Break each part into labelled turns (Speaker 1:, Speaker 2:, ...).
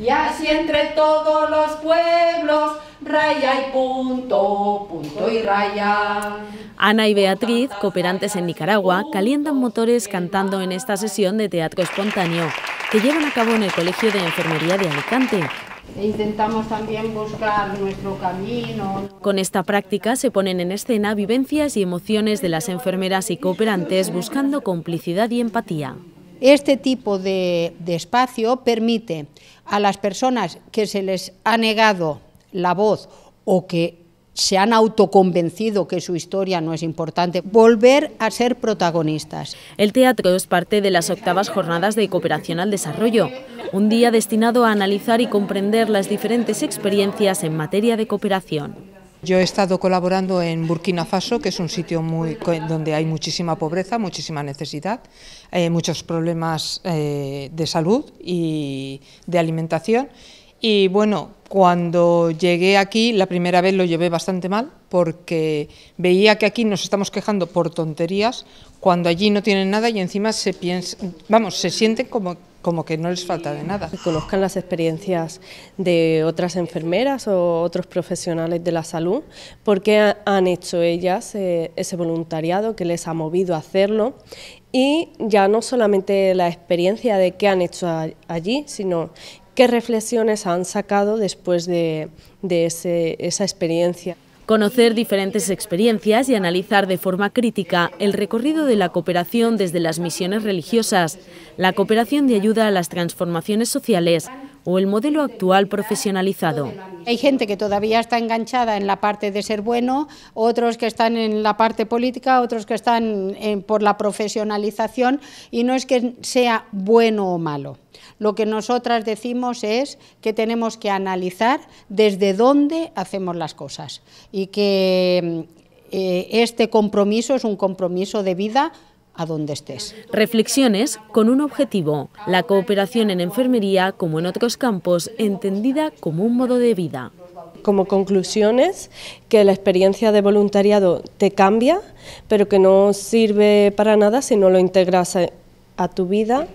Speaker 1: Y así entre todos los pueblos, raya y punto, punto y raya.
Speaker 2: Ana y Beatriz, cooperantes en Nicaragua, calientan motores cantando en esta sesión de teatro espontáneo que llevan a cabo en el Colegio de Enfermería de Alicante.
Speaker 1: E intentamos también buscar nuestro camino.
Speaker 2: Con esta práctica se ponen en escena vivencias y emociones de las enfermeras y cooperantes buscando
Speaker 1: complicidad y empatía. Este tipo de, espacio permite a las personas que se les ha negado la voz o que se han autoconvencido que su historia no es importante, volver a ser protagonistas.
Speaker 2: El teatro es parte de las octavas jornadas de cooperación al desarrollo, un día destinado a analizar y comprender las diferentes experiencias en materia de cooperación.
Speaker 3: Yo he estado colaborando en Burkina Faso, que es un sitio muy, donde hay muchísima pobreza, muchísima necesidad, eh, muchos problemas eh, de salud y de alimentación. Y bueno, cuando llegué aquí, la primera vez lo llevé bastante mal, porque veía que aquí nos estamos quejando por tonterías, cuando allí no tienen nada y encima se piensa, vamos, se sienten como como que no les falta de nada. conozcan las
Speaker 4: experiencias de otras enfermeras o otros profesionales de la salud, ...por qué han hecho ellas eh, ese voluntariado que les ha movido a hacerlo y ya no solamente la experiencia de qué han hecho allí, sino qué reflexiones han
Speaker 2: sacado después de, esa experiencia conocer diferentes experiencias y analizar de forma crítica el recorrido de la cooperación desde las misiones religiosas, la cooperación de ayuda a las transformaciones sociales, o el modelo actual profesionalizado.
Speaker 1: Hay gente que todavía está enganchada en la parte de ser bueno, otros que están en la parte política, otros que están por la profesionalización y no es que sea bueno o malo. Lo que nosotras decimos es que tenemos que analizar desde dónde hacemos las cosas y que eh, este compromiso es un compromiso de vida a donde estés.
Speaker 2: Reflexiones con un objetivo, la cooperación en enfermería como en otros campos, entendida como un modo de vida como conclusiones que la
Speaker 4: experiencia de voluntariado te cambia, pero que no sirve para nada si no lo
Speaker 2: integras a tu vida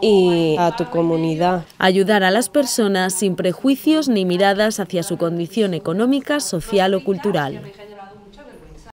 Speaker 2: y a tu comunidad. Ayudar a las personas sin prejuicios ni miradas hacia su condición económica, social o cultural.